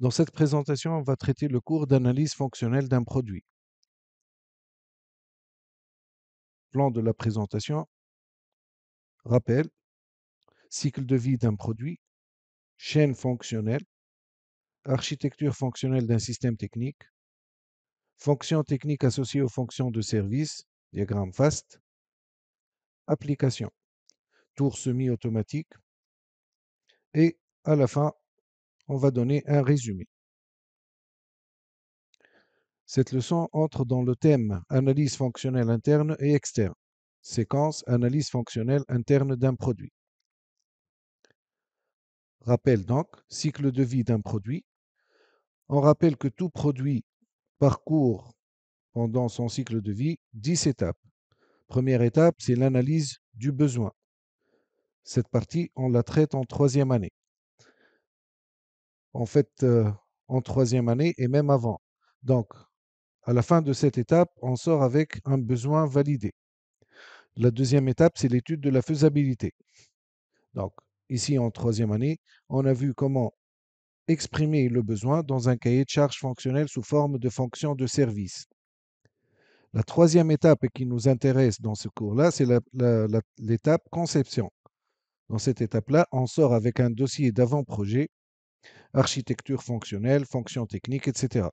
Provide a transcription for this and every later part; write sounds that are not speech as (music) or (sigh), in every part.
Dans cette présentation, on va traiter le cours d'analyse fonctionnelle d'un produit. Plan de la présentation, rappel, cycle de vie d'un produit, chaîne fonctionnelle, architecture fonctionnelle d'un système technique, fonction technique associée aux fonctions de service, diagramme FAST, application, tour semi-automatique, et à la fin, on va donner un résumé. Cette leçon entre dans le thème analyse fonctionnelle interne et externe, séquence analyse fonctionnelle interne d'un produit. Rappel donc, cycle de vie d'un produit. On rappelle que tout produit parcourt pendant son cycle de vie 10 étapes. Première étape, c'est l'analyse du besoin. Cette partie, on la traite en troisième année en fait en troisième année et même avant. Donc, à la fin de cette étape, on sort avec un besoin validé. La deuxième étape, c'est l'étude de la faisabilité. Donc, ici en troisième année, on a vu comment exprimer le besoin dans un cahier de charges fonctionnel sous forme de fonction de service. La troisième étape qui nous intéresse dans ce cours-là, c'est l'étape conception. Dans cette étape-là, on sort avec un dossier d'avant-projet architecture fonctionnelle, fonction technique, etc.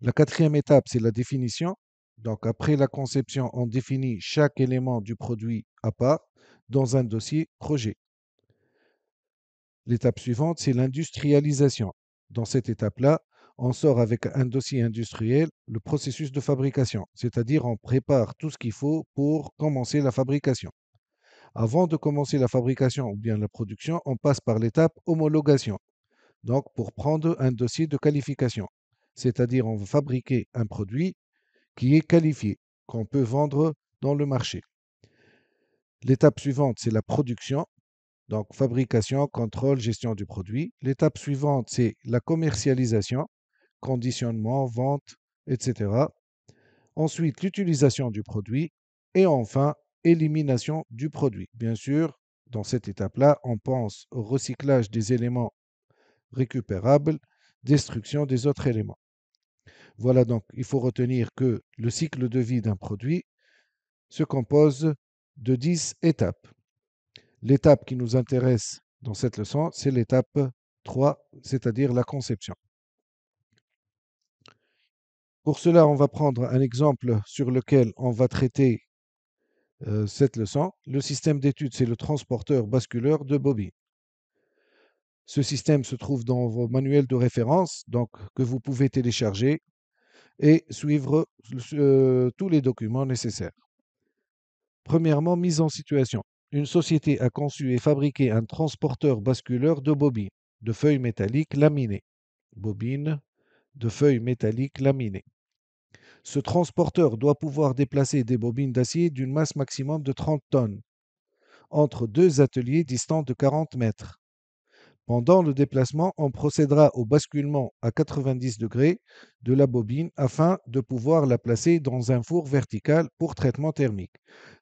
La quatrième étape, c'est la définition. Donc après la conception, on définit chaque élément du produit à part dans un dossier projet. L'étape suivante, c'est l'industrialisation. Dans cette étape-là, on sort avec un dossier industriel le processus de fabrication, c'est-à-dire on prépare tout ce qu'il faut pour commencer la fabrication. Avant de commencer la fabrication ou bien la production, on passe par l'étape homologation donc pour prendre un dossier de qualification. C'est-à-dire on va fabriquer un produit qui est qualifié, qu'on peut vendre dans le marché. L'étape suivante, c'est la production. Donc fabrication, contrôle, gestion du produit. L'étape suivante, c'est la commercialisation, conditionnement, vente, etc. Ensuite, l'utilisation du produit. Et enfin, élimination du produit. Bien sûr, dans cette étape-là, on pense au recyclage des éléments récupérable, destruction des autres éléments. Voilà donc, il faut retenir que le cycle de vie d'un produit se compose de 10 étapes. L'étape qui nous intéresse dans cette leçon, c'est l'étape 3, c'est-à-dire la conception. Pour cela, on va prendre un exemple sur lequel on va traiter euh, cette leçon. Le système d'étude, c'est le transporteur basculeur de bobby ce système se trouve dans vos manuels de référence, donc que vous pouvez télécharger et suivre euh, tous les documents nécessaires. Premièrement, mise en situation. Une société a conçu et fabriqué un transporteur basculeur de bobines, de feuilles métalliques laminées. Bobines de feuilles métalliques laminées. Ce transporteur doit pouvoir déplacer des bobines d'acier d'une masse maximum de 30 tonnes entre deux ateliers distants de 40 mètres pendant le déplacement, on procédera au basculement à 90 degrés de la bobine afin de pouvoir la placer dans un four vertical pour traitement thermique.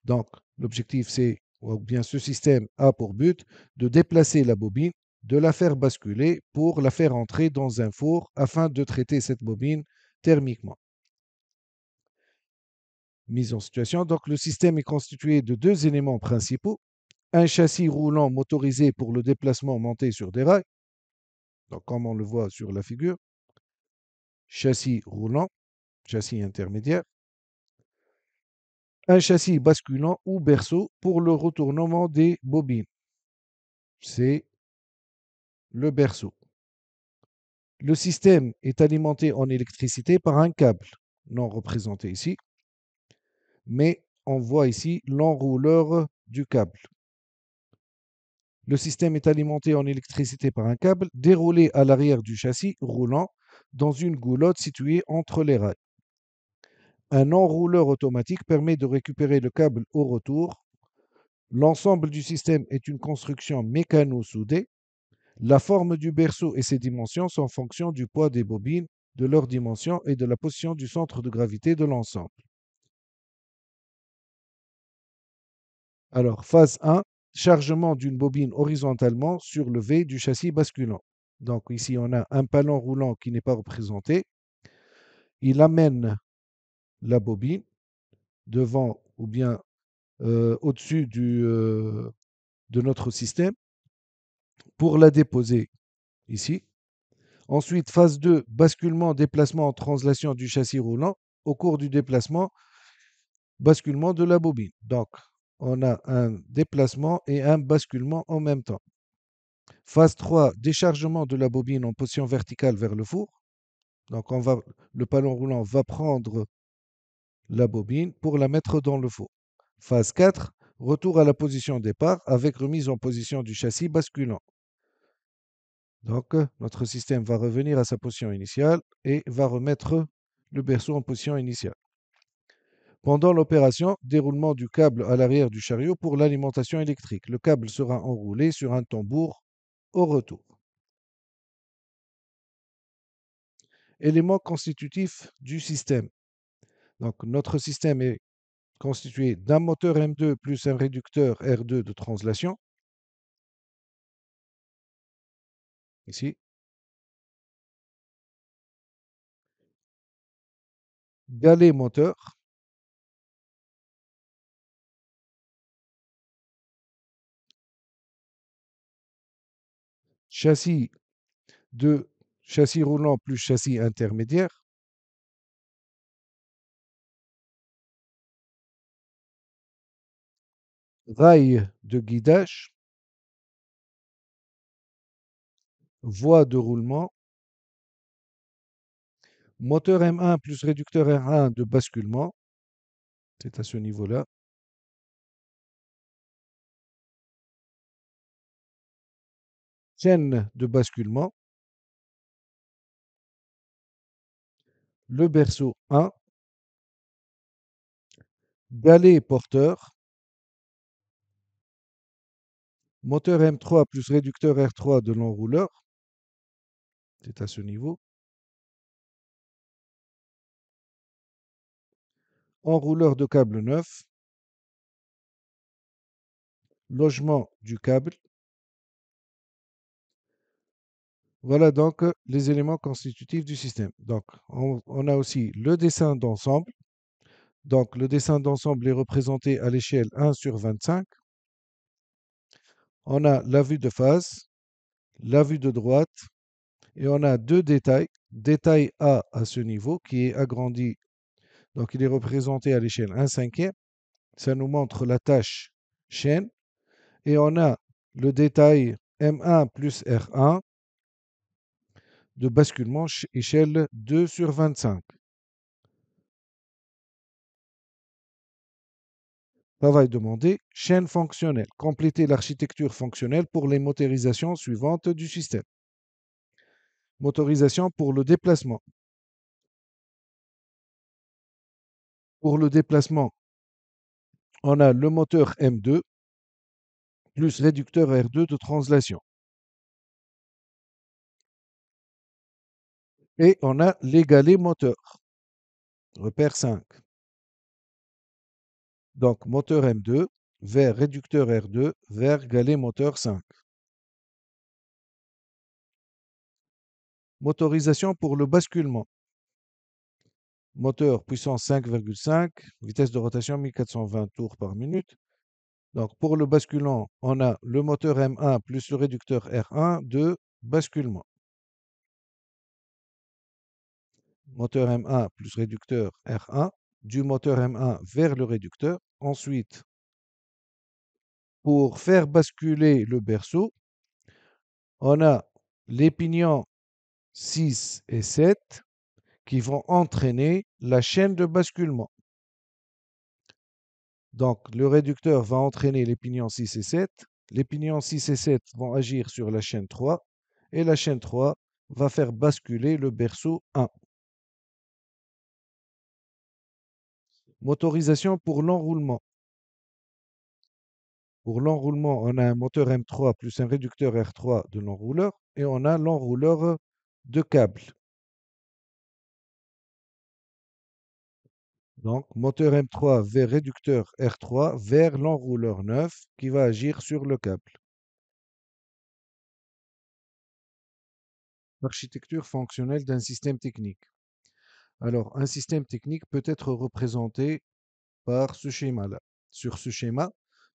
Donc, l'objectif, c'est, ou bien ce système a pour but de déplacer la bobine, de la faire basculer pour la faire entrer dans un four afin de traiter cette bobine thermiquement. Mise en situation. Donc, le système est constitué de deux éléments principaux un châssis roulant motorisé pour le déplacement monté sur des rails, donc comme on le voit sur la figure, châssis roulant, châssis intermédiaire, un châssis basculant ou berceau pour le retournement des bobines. C'est le berceau. Le système est alimenté en électricité par un câble, non représenté ici, mais on voit ici l'enrouleur du câble. Le système est alimenté en électricité par un câble déroulé à l'arrière du châssis roulant dans une goulotte située entre les rails. Un enrouleur automatique permet de récupérer le câble au retour. L'ensemble du système est une construction mécano-soudée. La forme du berceau et ses dimensions sont en fonction du poids des bobines, de leur dimension et de la position du centre de gravité de l'ensemble. Alors, phase 1, chargement d'une bobine horizontalement sur le V du châssis basculant. Donc ici, on a un palan roulant qui n'est pas représenté. Il amène la bobine devant ou bien euh, au-dessus euh, de notre système pour la déposer ici. Ensuite, phase 2, basculement, déplacement, translation du châssis roulant. Au cours du déplacement, basculement de la bobine. Donc, on a un déplacement et un basculement en même temps. Phase 3, déchargement de la bobine en position verticale vers le four. Donc le ballon roulant va prendre la bobine pour la mettre dans le four. Phase 4, retour à la position départ avec remise en position du châssis basculant. Donc notre système va revenir à sa position initiale et va remettre le berceau en position initiale pendant l'opération déroulement du câble à l'arrière du chariot pour l'alimentation électrique. Le câble sera enroulé sur un tambour au retour. Élément constitutif du système. Donc notre système est constitué d'un moteur M2 plus un réducteur R2 de translation. Ici. Galet moteur châssis de châssis roulant plus châssis intermédiaire. Rail de guidage. Voie de roulement. Moteur M1 plus réducteur R1 de basculement. C'est à ce niveau-là. chaîne de basculement, le berceau 1, galet porteur, moteur M3 plus réducteur R3 de l'enrouleur, c'est à ce niveau, enrouleur de câble neuf, logement du câble, Voilà donc euh, les éléments constitutifs du système. Donc, on, a aussi le dessin d'ensemble. Donc, le dessin d'ensemble est représenté à l'échelle 1 sur 25. On a la vue de face, la vue de droite, et on a deux détails. Détail A à ce niveau qui est agrandi. Donc, il est représenté à l'échelle 1 cinquième. Ça nous montre la tâche chaîne. Et on a le détail M1 plus R1 de basculement échelle 2 sur 25. Travail demandé, chaîne fonctionnelle. Compléter l'architecture fonctionnelle pour les motorisations suivantes du système. Motorisation pour le déplacement. Pour le déplacement, on a le moteur M2 plus réducteur R2 de translation. Et on a les galets moteurs. repère 5. Donc moteur M2 vers réducteur R2 vers galet moteur 5. Motorisation pour le basculement. Moteur puissance 5,5, vitesse de rotation 1420 tours par minute. Donc pour le basculant, on a le moteur M1 plus le réducteur R1 de basculement. moteur M1 plus réducteur R1, du moteur M1 vers le réducteur. Ensuite, pour faire basculer le berceau, on a les pignons 6 et 7 qui vont entraîner la chaîne de basculement. Donc le réducteur va entraîner les pignons 6 et 7, les pignons 6 et 7 vont agir sur la chaîne 3 et la chaîne 3 va faire basculer le berceau 1. Motorisation pour l'enroulement. Pour l'enroulement, on a un moteur M3 plus un réducteur R3 de l'enrouleur et on a l'enrouleur de câble. Donc, moteur M3 vers réducteur R3 vers l'enrouleur 9 qui va agir sur le câble. Architecture fonctionnelle d'un système technique. Alors, un système technique peut être représenté par ce schéma-là. Sur ce schéma,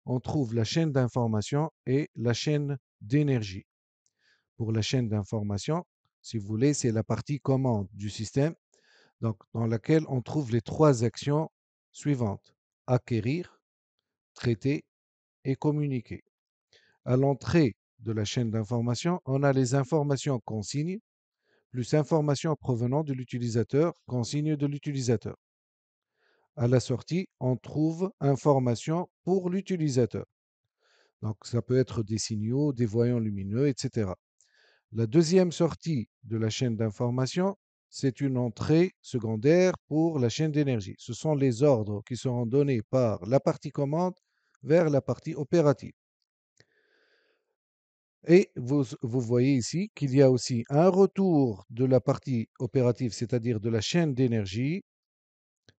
on trouve la chaîne d'information et la chaîne d'énergie. Pour la chaîne d'information, si vous voulez, c'est la partie commande du système, dans laquelle on trouve les trois actions suivantes acquérir, traiter et communiquer. À l'entrée de la chaîne d'information, on a les informations consignes plus information provenant de l'utilisateur, consigne de l'utilisateur. À la sortie, on trouve information pour l'utilisateur. Donc ça peut être des signaux, des voyants lumineux, etc. La deuxième sortie de la chaîne d'information, c'est une entrée secondaire pour la chaîne d'énergie. Ce sont les ordres qui seront donnés par la partie commande vers la partie opérative. Et vous, voyez ici qu'il y a aussi un retour de la partie opérative, c'est-à-dire de la chaîne d'énergie,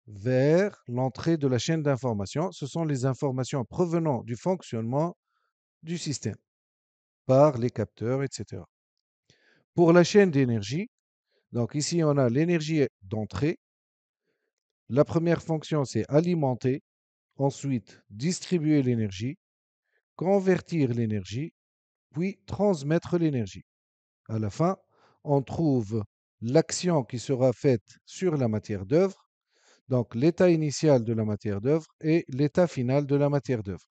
vers l'entrée de la chaîne d'information. Ce sont les informations provenant du fonctionnement du système par les capteurs, etc. Pour la chaîne d'énergie, donc ici on a l'énergie d'entrée. La première fonction c'est alimenter, ensuite distribuer l'énergie, convertir l'énergie puis transmettre l'énergie. À la fin, on trouve l'action qui sera faite sur la matière d'œuvre, donc l'état initial de la matière d'œuvre et l'état final de la matière d'œuvre.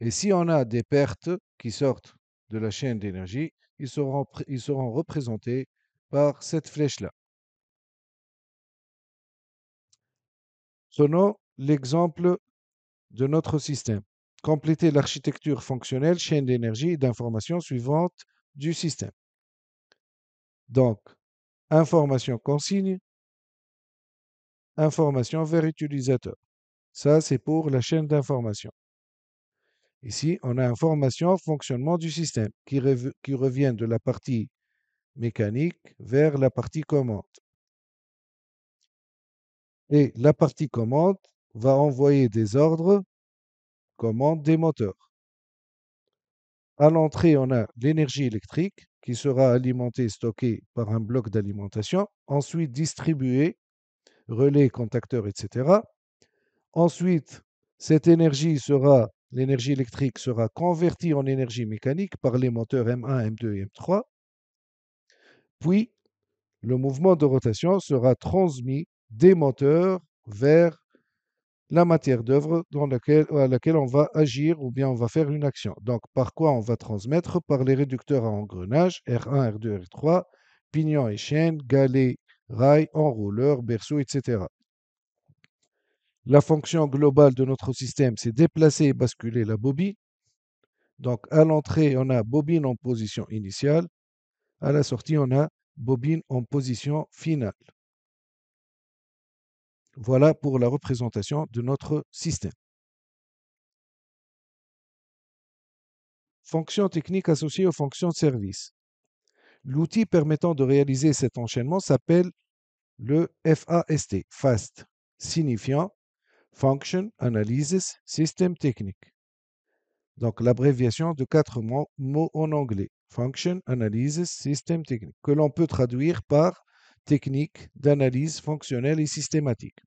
Et si on a des pertes qui sortent de la chaîne d'énergie, ils seront, ils seront représentés par cette flèche-là. Sonnons l'exemple de notre système. Compléter l'architecture fonctionnelle, chaîne d'énergie et d'information suivante du système. Donc, information consigne, information vers utilisateur. Ça, c'est pour la chaîne d'information. Ici, on a information fonctionnement du système qui, qui, revient de la partie mécanique vers la partie commande. Et la partie commande va envoyer des ordres commande des moteurs. À l'entrée, on a l'énergie électrique qui sera alimentée, et stockée par un bloc d'alimentation, ensuite distribuée, relais, contacteurs, etc. Ensuite, cette énergie sera, l'énergie électrique sera convertie en énergie mécanique par les moteurs M1, M2 et M3. Puis, le mouvement de rotation sera transmis des moteurs vers la matière d'œuvre dans laquelle, à laquelle on va agir ou bien on va faire une action. Donc, par quoi on va transmettre Par les réducteurs à engrenage, R1, R2, R3, pignon et chaîne, galet, rail, enrouleur, berceau, etc. La fonction globale de notre système, c'est déplacer et basculer la bobine. Donc, à l'entrée, on a bobine en position initiale. À la sortie, on a bobine en position finale. Voilà pour la représentation de notre système. Fonction techniques associée aux fonctions de service. L'outil permettant de réaliser cet enchaînement s'appelle le FAST, FAST, signifiant Function Analysis System Technique. Donc l'abréviation de quatre mots en anglais, Function Analysis System Technique, que l'on peut traduire par technique d'analyse fonctionnelle et systématique.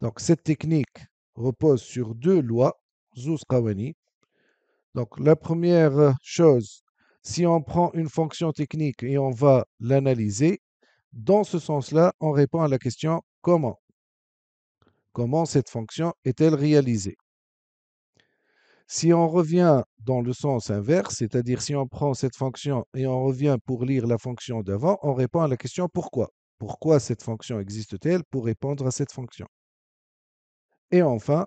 Donc cette technique repose sur deux lois, Zuskawani. Donc la première chose, si on prend une fonction technique et on va l'analyser, dans ce sens-là, on répond à la question comment Comment cette fonction est-elle réalisée si on revient dans le sens inverse, c'est-à-dire si on prend cette fonction et on revient pour lire la fonction d'avant, on répond à la question pourquoi. Pourquoi cette fonction existe-t-elle pour répondre à cette fonction Et enfin,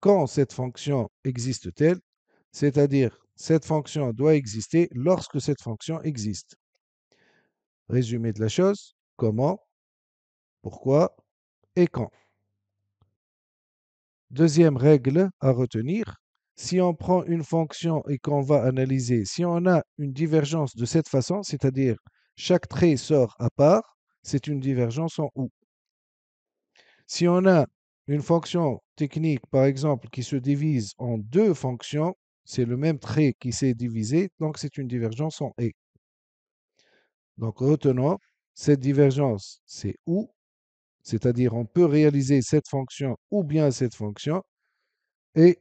quand cette fonction existe-t-elle, c'est-à-dire cette fonction doit exister lorsque cette fonction existe. Résumé de la chose, comment, pourquoi et quand. Deuxième règle à retenir, si on prend une fonction et qu'on va analyser, si on a une divergence de cette façon, c'est-à-dire chaque trait sort à part, c'est une divergence en OU. Si on a une fonction technique, par exemple, qui se divise en deux fonctions, c'est le même trait qui s'est divisé, donc c'est une divergence en E. Donc retenons, cette divergence, c'est OU, c'est-à-dire, on peut réaliser cette fonction ou bien cette fonction. Et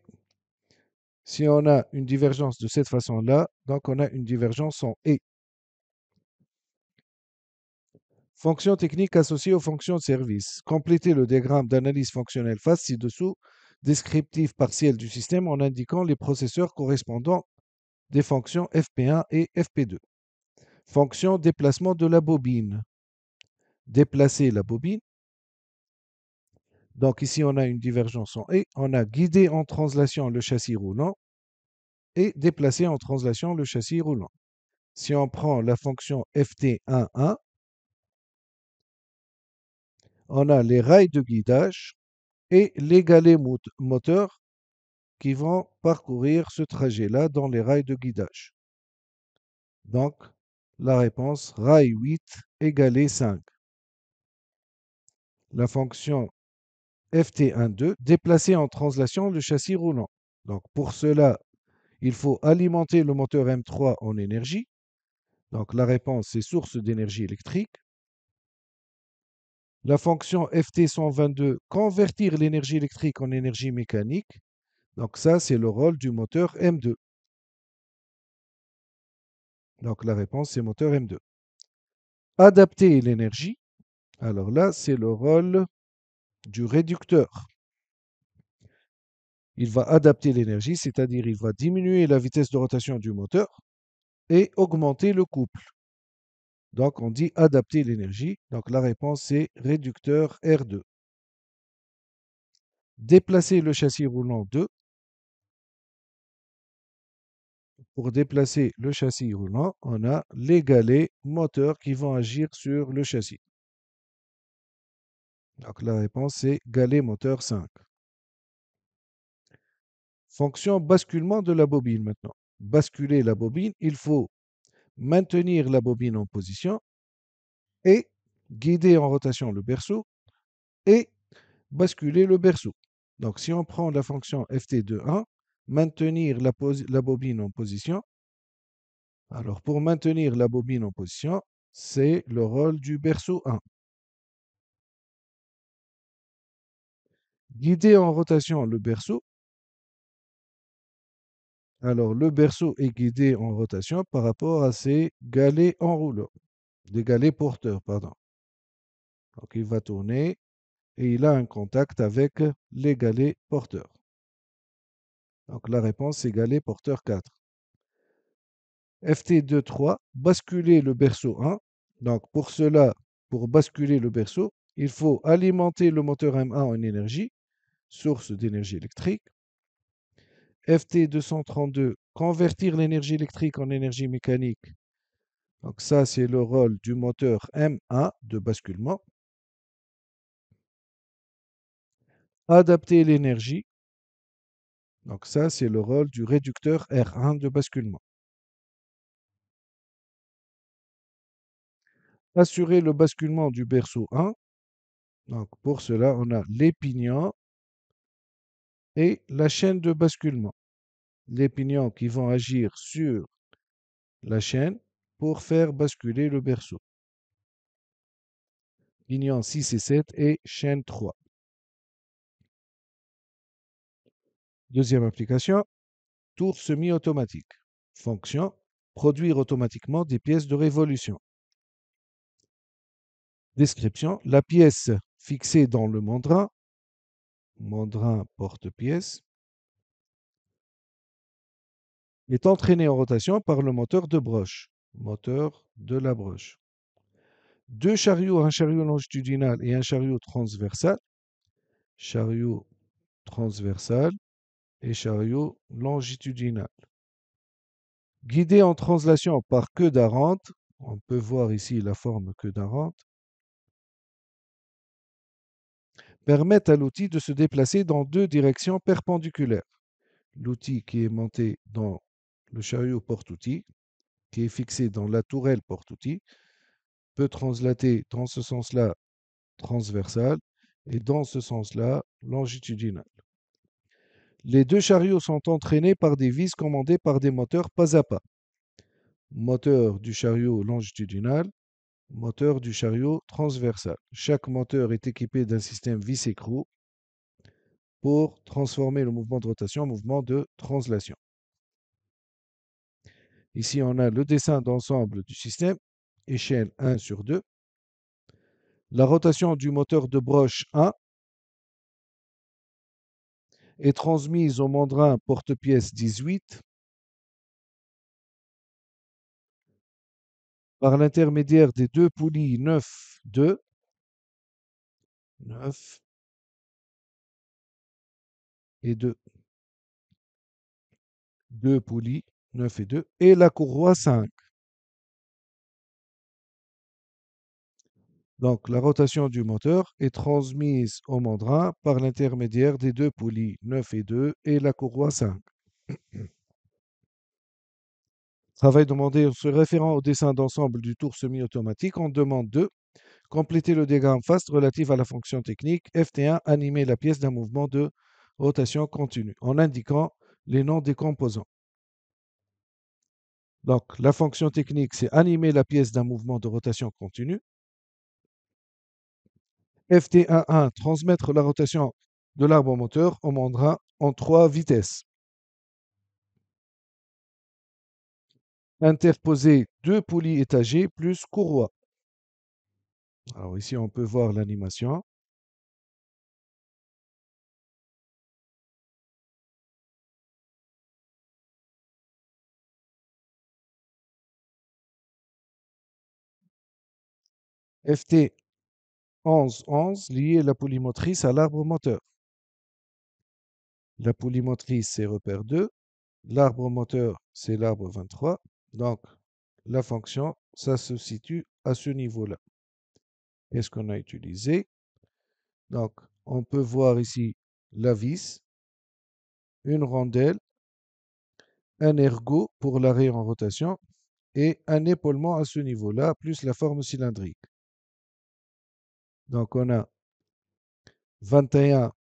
si on a une divergence de cette façon-là, donc on a une divergence en E. Fonction technique associée aux fonctions de service. Complétez le diagramme d'analyse fonctionnelle face ci-dessous, descriptif partiel du système en indiquant les processeurs correspondants des fonctions FP1 et FP2. Fonction déplacement de la bobine. Déplacer la bobine donc ici, on a une divergence en E. On a guidé en translation le châssis roulant et déplacé en translation le châssis roulant. Si on prend la fonction FT11, on a les rails de guidage et les galets moteurs qui vont parcourir ce trajet-là dans les rails de guidage. Donc, la réponse rail 8 égale 5. La fonction FT12 déplacer en translation le châssis roulant. Donc pour cela, il faut alimenter le moteur M3 en énergie. Donc la réponse c'est source d'énergie électrique. La fonction FT122 convertir l'énergie électrique en énergie mécanique. Donc ça c'est le rôle du moteur M2. Donc la réponse c'est moteur M2. Adapter l'énergie. Alors là c'est le rôle du réducteur. Il va adapter l'énergie, c'est-à-dire il va diminuer la vitesse de rotation du moteur et augmenter le couple. Donc on dit adapter l'énergie. Donc la réponse est réducteur R2. Déplacer le châssis roulant 2. Pour déplacer le châssis roulant, on a les moteur qui vont agir sur le châssis. Donc la réponse est galet moteur 5. Fonction basculement de la bobine maintenant. Basculer la bobine, il faut maintenir la bobine en position et guider en rotation le berceau et basculer le berceau. Donc si on prend la fonction ft2.1, maintenir la, la bobine en position, alors pour maintenir la bobine en position, c'est le rôle du berceau 1. guider en rotation le berceau. Alors, le berceau est guidé en rotation par rapport à ses galets enroulants, des galets porteurs, pardon. Donc, il va tourner et il a un contact avec les galets porteurs. Donc, la réponse est galet porteur 4. FT2, 3, basculer le berceau 1. Donc, pour cela, pour basculer le berceau, il faut alimenter le moteur M1 en énergie source d'énergie électrique. FT 232, convertir l'énergie électrique en énergie mécanique. Donc ça, c'est le rôle du moteur M1 de basculement. Adapter l'énergie. Donc ça, c'est le rôle du réducteur R1 de basculement. Assurer le basculement du berceau 1. Donc pour cela, on a les pignons et la chaîne de basculement. Les pignons qui vont agir sur la chaîne pour faire basculer le berceau. Pignons 6 et 7 et chaîne 3. Deuxième application, tour semi-automatique. Fonction, produire automatiquement des pièces de révolution. Description, la pièce fixée dans le mandrin Mandrin porte-pièce, est entraîné en rotation par le moteur de broche, moteur de la broche. Deux chariots, un chariot longitudinal et un chariot transversal, chariot transversal et chariot longitudinal. Guidé en translation par queue d'arante, on peut voir ici la forme queue d'arante, permettent à l'outil de se déplacer dans deux directions perpendiculaires. L'outil qui est monté dans le chariot porte-outil, qui est fixé dans la tourelle porte-outil, peut translater dans ce sens-là transversal et dans ce sens-là longitudinal. Les deux chariots sont entraînés par des vis commandées par des moteurs pas à pas. Moteur du chariot longitudinal, moteur du chariot transversal. Chaque moteur est équipé d'un système vis-écrou pour transformer le mouvement de rotation en mouvement de translation. Ici, on a le dessin d'ensemble du système, échelle 1 sur 2. La rotation du moteur de broche 1 est transmise au mandrin porte-pièce 18 par l'intermédiaire des deux poulies 9, 2, 9 et 2. Deux poulies 9 et 2 et la courroie 5. Donc la rotation du moteur est transmise au mandrin par l'intermédiaire des deux poulies 9 et 2 et la courroie 5. Travail demandé en se référant au dessin d'ensemble du tour semi-automatique, on demande de compléter le diagramme FAST relatif à la fonction technique FT1 animer la pièce d'un mouvement de rotation continue en indiquant les noms des composants. Donc la fonction technique, c'est animer la pièce d'un mouvement de rotation continue. FT11, transmettre la rotation de l'arbre moteur au mandrin en trois vitesses. interposer deux poulies étagées plus courroie. Alors ici, on peut voir l'animation. FT 11-11 lié la poulie motrice à l'arbre moteur. La poulie motrice, c'est repère 2. L'arbre moteur, c'est l'arbre 23. Donc, la fonction, ça se situe à ce niveau-là. Est-ce qu'on a utilisé Donc, on peut voir ici la vis, une rondelle, un ergot pour l'arrêt en rotation et un épaulement à ce niveau-là, plus la forme cylindrique. Donc, on a 21,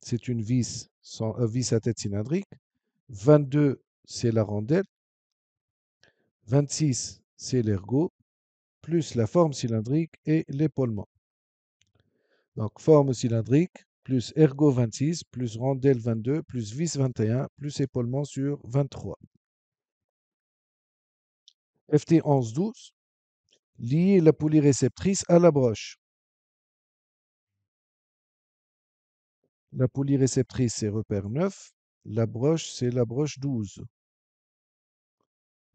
c'est une vis, euh, vis à tête cylindrique. 22, c'est la rondelle. 26, c'est l'ergot, plus la forme cylindrique et l'épaulement. Donc forme cylindrique, plus ergot 26, plus rondelle 22, plus vis 21, plus épaulement sur 23. FT 11-12, lier la poulie réceptrice à la broche. La poulie réceptrice, c'est repère 9. La broche, c'est la broche 12.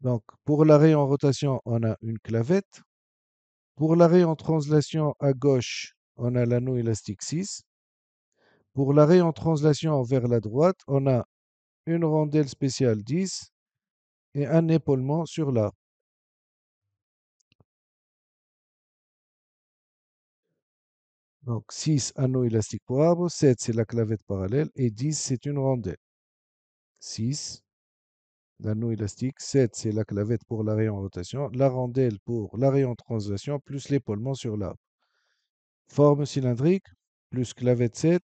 Donc, pour l'arrêt en rotation, on a une clavette. Pour l'arrêt en translation à gauche, on a l'anneau élastique 6. Pour l'arrêt en translation vers la droite, on a une rondelle spéciale 10 et un épaulement sur l'arbre. Donc 6 anneaux élastiques pour arbre, 7 c'est la clavette parallèle et 10 c'est une rondelle. 6, l'anneau élastique. 7, c'est la clavette pour la en rotation, la rondelle pour la en translation, plus l'épaulement sur l'arbre. Forme cylindrique, plus clavette 7,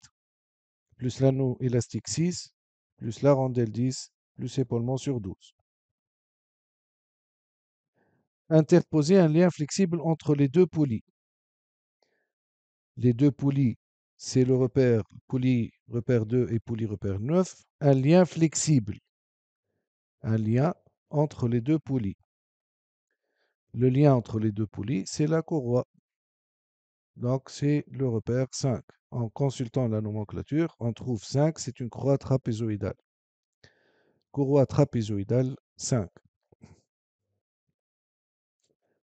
plus l'anneau élastique 6, plus la rondelle 10, plus l'épaulement sur 12. Interposer un lien flexible entre les deux poulies. Les deux poulies, c'est le repère poulie repère 2 et poulie repère 9. Un lien flexible un lien entre les deux poulies. Le lien entre les deux poulies, c'est la courroie. Donc, c'est le repère 5. En consultant la nomenclature, on trouve 5, c'est une croix trapézoïdale. Courroie trapézoïdale 5.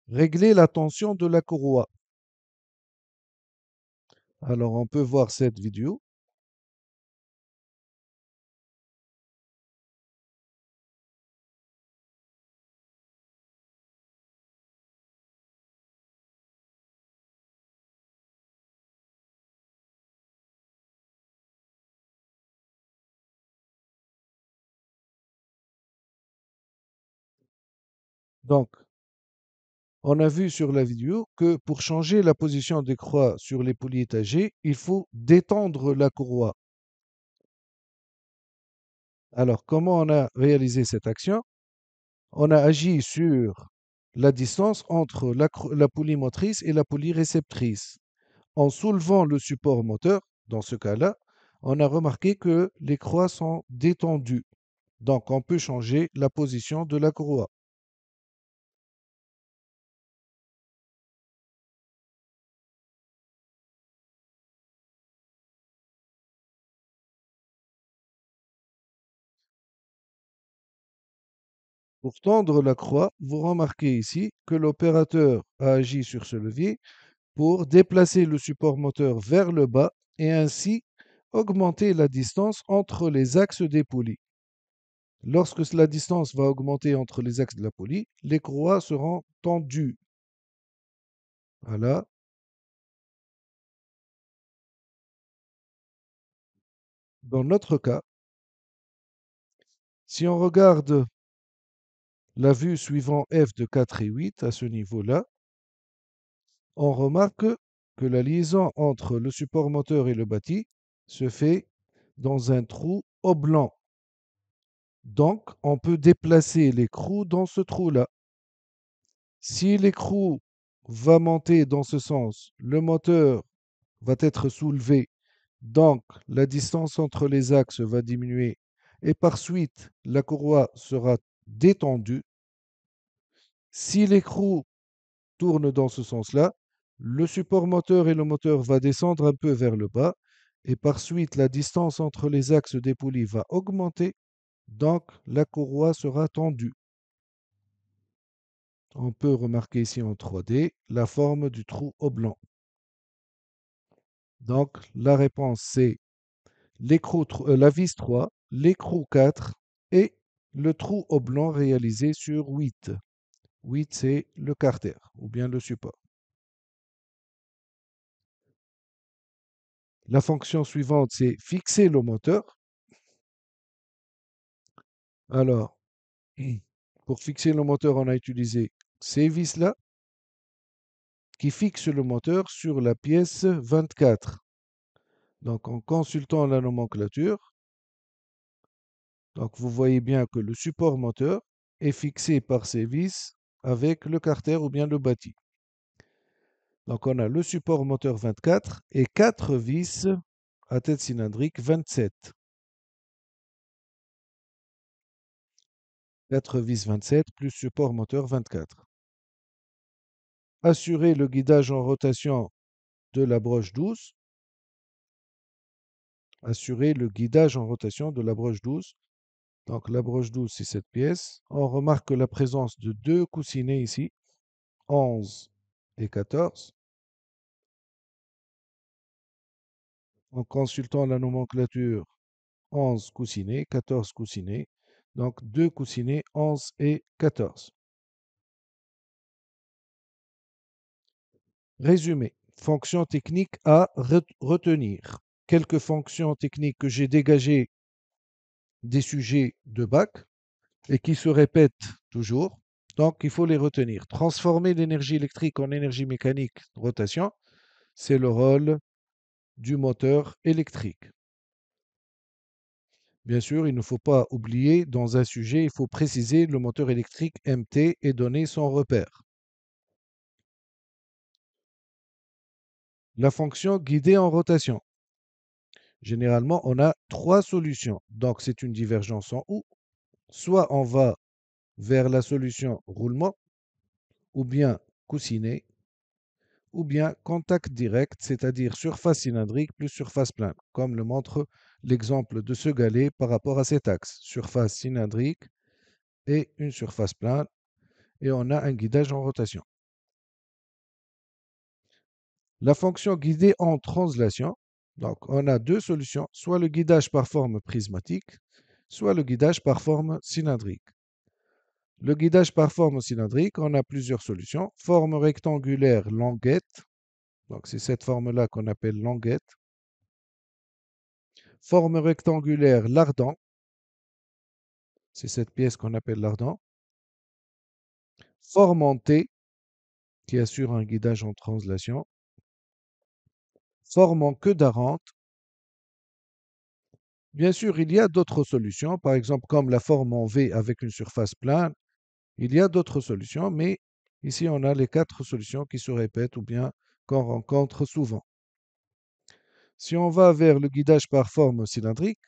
Régler la tension de la courroie. Alors, on peut voir cette vidéo Donc, on a vu sur la vidéo que pour changer la position des croix sur les étagées, il faut détendre la courroie. Alors, comment on a réalisé cette action On a agi sur la distance entre la, la poulie motrice et la poulie réceptrice. En soulevant le support moteur, dans ce cas-là, on a remarqué que les croix sont détendues. Donc, on peut changer la position de la courroie. Pour tendre la croix, vous remarquez ici que l'opérateur a agi sur ce levier pour déplacer le support moteur vers le bas et ainsi augmenter la distance entre les axes des poulies. Lorsque la distance va augmenter entre les axes de la poulie, les croix seront tendues. Voilà. Dans notre cas, si on regarde la vue suivant f de 4 et 8 à ce niveau-là, on remarque que la liaison entre le support moteur et le bâti se fait dans un trou oblong. Donc, on peut déplacer l'écrou dans ce trou-là. Si l'écrou va monter dans ce sens, le moteur va être soulevé, donc la distance entre les axes va diminuer, et par suite, la courroie sera détendu. Si l'écrou tourne dans ce sens-là, le support moteur et le moteur va descendre un peu vers le bas et par suite la distance entre les axes des poulies va augmenter, donc la courroie sera tendue. On peut remarquer ici en 3D la forme du trou oblong. Donc la réponse c'est euh, la vis 3, l'écrou 4 et le trou oblong réalisé sur 8. 8, c'est le carter ou bien le support. La fonction suivante, c'est fixer le moteur. Alors, (clears throat) pour fixer le moteur, on a utilisé ces vis-là qui fixent le moteur sur la pièce 24. Donc, en consultant la nomenclature, donc vous voyez bien que le support moteur est fixé par ces vis avec le carter ou bien le bâti. Donc on a le support moteur 24 et 4 vis à tête cylindrique 27. 4 vis 27 plus support moteur 24. Assurer le guidage en rotation de la broche 12. Assurer le guidage en rotation de la broche 12 donc la broche 12, c'est cette pièce. On remarque la présence de deux coussinets ici, 11 et 14. En consultant la nomenclature, 11 coussinets, 14 coussinets. Donc deux coussinets, 11 et 14. Résumé. Fonctions techniques à retenir. Quelques fonctions techniques que j'ai dégagées des sujets de bac et qui se répètent toujours. Donc, il faut les retenir. Transformer l'énergie électrique en énergie mécanique, rotation, c'est le rôle du moteur électrique. Bien sûr, il ne faut pas oublier, dans un sujet, il faut préciser le moteur électrique MT et donner son repère. La fonction guidée en rotation généralement, on a trois solutions. Donc, c'est une divergence en ou. Soit on va vers la solution roulement, ou bien coussiné, ou bien contact direct, c'est-à-dire surface cylindrique plus surface plane, comme le montre l'exemple de ce galet par rapport à cet axe. Surface cylindrique et une surface plane, et on a un guidage en rotation. La fonction guidée en translation, donc, on a deux solutions, soit le guidage par forme prismatique, soit le guidage par forme cylindrique. Le guidage par forme cylindrique, on a plusieurs solutions. Forme rectangulaire languette, donc c'est cette forme-là qu'on appelle languette. Forme rectangulaire lardant, c'est cette pièce qu'on appelle lardant. Forme en T, qui assure un guidage en translation en queue d'arente. Bien sûr, il y a d'autres solutions, par exemple comme la forme en V avec une surface plane. Il y a d'autres solutions, mais ici on a les quatre solutions qui se répètent ou bien qu'on rencontre souvent. Si on va vers le guidage par forme cylindrique,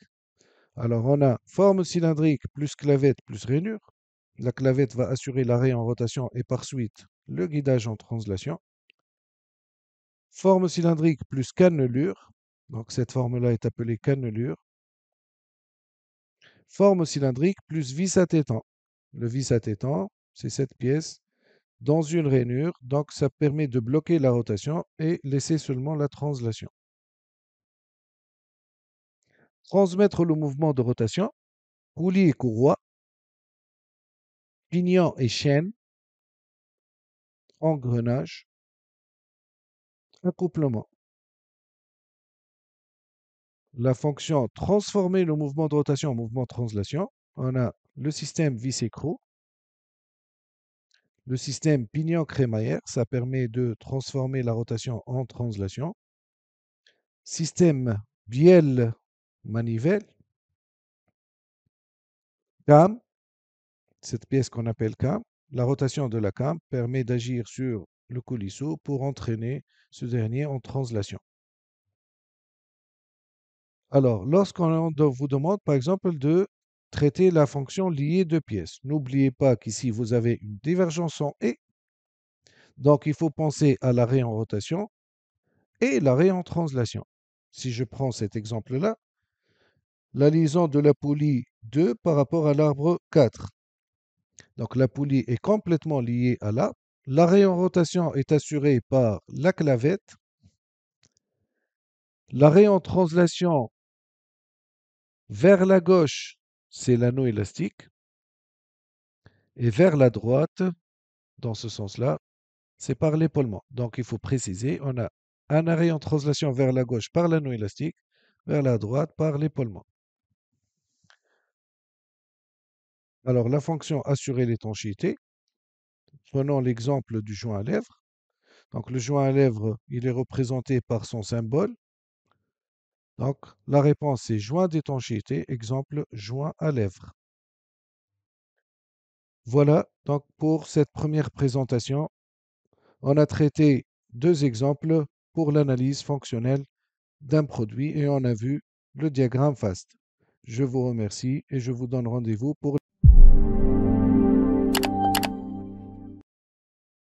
alors on a forme cylindrique plus clavette plus rainure. La clavette va assurer l'arrêt en rotation et par suite le guidage en translation. Forme cylindrique plus cannelure. Donc cette forme-là est appelée cannelure. Forme cylindrique plus vis à tétan, Le vis à tétan, c'est cette pièce dans une rainure. Donc ça permet de bloquer la rotation et laisser seulement la translation. Transmettre le mouvement de rotation. Roulis et courroie. Pignon et chaîne. Engrenage accouplement. La fonction transformer le mouvement de rotation en mouvement de translation. On a le système vis-écrou. Le système pignon-crémaillère, ça permet de transformer la rotation en translation. Système bielle-manivelle. CAM, cette pièce qu'on appelle CAM. La rotation de la CAM permet d'agir sur le coulisseau pour entraîner ce dernier en translation. Alors, lorsqu'on vous demande, par exemple, de traiter la fonction liée de pièces, n'oubliez pas qu'ici, vous avez une divergence en et. Donc, il faut penser à l'arrêt en rotation et l'arrêt en translation. Si je prends cet exemple-là, la liaison de la poulie 2 par rapport à l'arbre 4. Donc, la poulie est complètement liée à l'arbre en rotation est assuré par la clavette. en translation vers la gauche, c'est l'anneau élastique. Et vers la droite, dans ce sens-là, c'est par l'épaulement. Donc il faut préciser, on a un arrêt en translation vers la gauche par l'anneau élastique, vers la droite par l'épaulement. Alors la fonction assurer l'étanchéité, Prenons l'exemple du joint à lèvres. Donc le joint à lèvres, il est représenté par son symbole. Donc la réponse est joint d'étanchéité, exemple joint à lèvres. Voilà donc pour cette première présentation. On a traité deux exemples pour l'analyse fonctionnelle d'un produit et on a vu le diagramme FAST. Je vous remercie et je vous donne rendez-vous pour